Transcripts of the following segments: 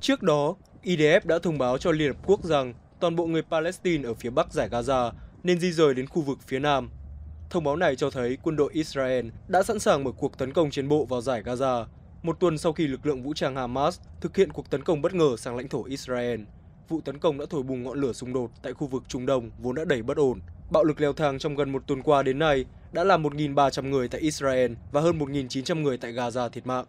Trước đó, IDF đã thông báo cho Liên Hợp Quốc rằng toàn bộ người Palestine ở phía bắc giải Gaza nên di rời đến khu vực phía nam. Thông báo này cho thấy quân đội Israel đã sẵn sàng mở cuộc tấn công trên bộ vào giải Gaza, một tuần sau khi lực lượng vũ trang Hamas thực hiện cuộc tấn công bất ngờ sang lãnh thổ Israel. Vụ tấn công đã thổi bùng ngọn lửa xung đột tại khu vực Trung Đông vốn đã đầy bất ổn. Bạo lực leo thang trong gần một tuần qua đến nay đã làm 1.300 người tại Israel và hơn 1.900 người tại Gaza thiệt mạng.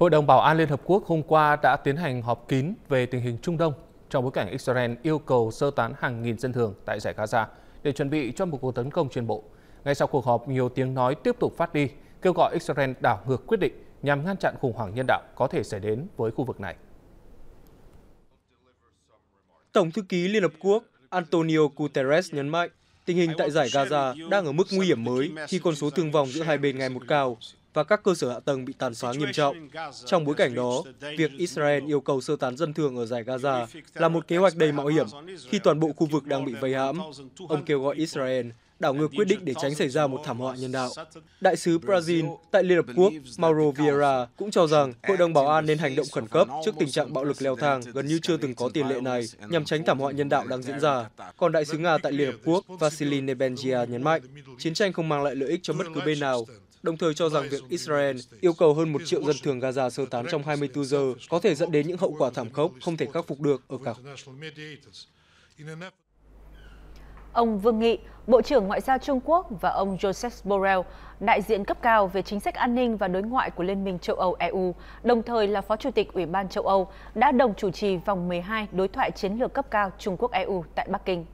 Hội đồng Bảo an Liên Hợp Quốc hôm qua đã tiến hành họp kín về tình hình Trung Đông trong bối cảnh Israel yêu cầu sơ tán hàng nghìn dân thường tại giải Gaza để chuẩn bị cho một cuộc tấn công trên bộ. Ngay sau cuộc họp, nhiều tiếng nói tiếp tục phát đi, kêu gọi Israel đảo ngược quyết định nhằm ngăn chặn khủng hoảng nhân đạo có thể xảy đến với khu vực này. Tổng thư ký Liên Hợp Quốc Antonio Guterres nhấn mạnh, tình hình tại giải Gaza đang ở mức nguy hiểm mới khi con số thương vong giữa hai bên ngày một cao và các cơ sở hạ tầng bị tàn phá nghiêm trọng. Trong bối cảnh đó, việc Israel yêu cầu sơ tán dân thường ở giải Gaza là một kế hoạch đầy mạo hiểm khi toàn bộ khu vực đang bị vây hãm. Ông kêu gọi Israel đảo ngược quyết định để tránh xảy ra một thảm họa nhân đạo. Đại sứ Brazil tại Liên Hợp Quốc Mauro Vieira cũng cho rằng Hội đồng Bảo an nên hành động khẩn cấp trước tình trạng bạo lực leo thang gần như chưa từng có tiền lệ này nhằm tránh thảm họa nhân đạo đang diễn ra. Còn Đại sứ Nga tại Liên Hợp Quốc Vasily Nebenzia nhấn mạnh, chiến tranh không mang lại lợi ích cho bất cứ bên nào đồng thời cho rằng việc Israel yêu cầu hơn một triệu dân thường Gaza sơ tán trong 24 giờ có thể dẫn đến những hậu quả thảm khốc không thể khắc phục được ở cả. Ông Vương Nghị, Bộ trưởng Ngoại giao Trung Quốc và ông Joseph Borrell, đại diện cấp cao về chính sách an ninh và đối ngoại của Liên minh châu Âu EU, đồng thời là Phó Chủ tịch Ủy ban châu Âu, đã đồng chủ trì vòng 12 đối thoại chiến lược cấp cao Trung Quốc EU tại Bắc Kinh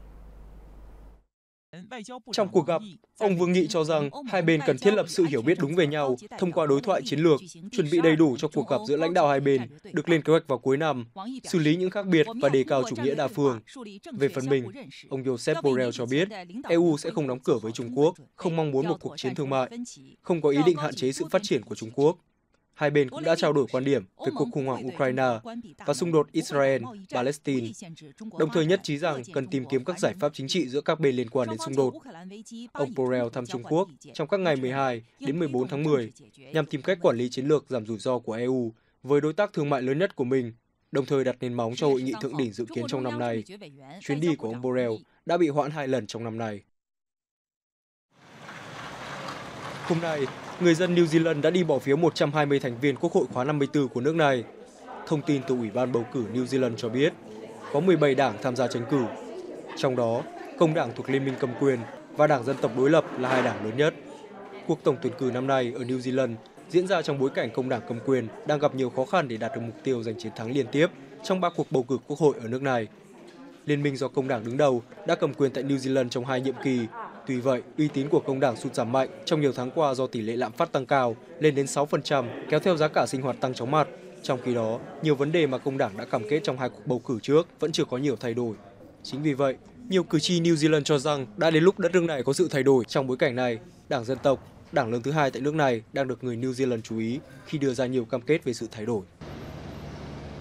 trong cuộc gặp, ông Vương Nghị cho rằng hai bên cần thiết lập sự hiểu biết đúng về nhau thông qua đối thoại chiến lược, chuẩn bị đầy đủ cho cuộc gặp giữa lãnh đạo hai bên được lên kế hoạch vào cuối năm, xử lý những khác biệt và đề cao chủ nghĩa đa phương. Về phần mình, ông Joseph Borrell cho biết EU sẽ không đóng cửa với Trung Quốc, không mong muốn một cuộc chiến thương mại, không có ý định hạn chế sự phát triển của Trung Quốc hai bên cũng đã trao đổi quan điểm về cuộc khủng hoảng Ukraine và xung đột Israel-Palestine, đồng thời nhất trí rằng cần tìm kiếm các giải pháp chính trị giữa các bên liên quan đến xung đột. Ông Borrell thăm Trung Quốc trong các ngày 12 đến 14 tháng 10 nhằm tìm cách quản lý chiến lược giảm rủi ro của EU với đối tác thương mại lớn nhất của mình, đồng thời đặt nền móng cho hội nghị thượng đỉnh dự kiến trong năm nay. Chuyến đi của ông Borrell đã bị hoãn hai lần trong năm nay. Hôm nay, người dân New Zealand đã đi bỏ phiếu 120 thành viên Quốc hội khóa 54 của nước này. Thông tin từ Ủy ban bầu cử New Zealand cho biết, có 17 đảng tham gia tranh cử. Trong đó, Công đảng thuộc Liên minh cầm quyền và Đảng Dân tộc đối lập là hai đảng lớn nhất. Cuộc tổng tuyển cử năm nay ở New Zealand diễn ra trong bối cảnh Công đảng cầm quyền đang gặp nhiều khó khăn để đạt được mục tiêu giành chiến thắng liên tiếp trong ba cuộc bầu cử quốc hội ở nước này. Liên minh do Công đảng đứng đầu đã cầm quyền tại New Zealand trong hai nhiệm kỳ Tuy vậy, uy tín của công đảng sụt giảm mạnh trong nhiều tháng qua do tỷ lệ lạm phát tăng cao lên đến 6%, kéo theo giá cả sinh hoạt tăng chóng mặt. Trong khi đó, nhiều vấn đề mà công đảng đã cam kết trong hai cuộc bầu cử trước vẫn chưa có nhiều thay đổi. Chính vì vậy, nhiều cử tri New Zealand cho rằng đã đến lúc đất nước này có sự thay đổi trong bối cảnh này. Đảng Dân tộc, đảng lớn thứ hai tại nước này đang được người New Zealand chú ý khi đưa ra nhiều cam kết về sự thay đổi.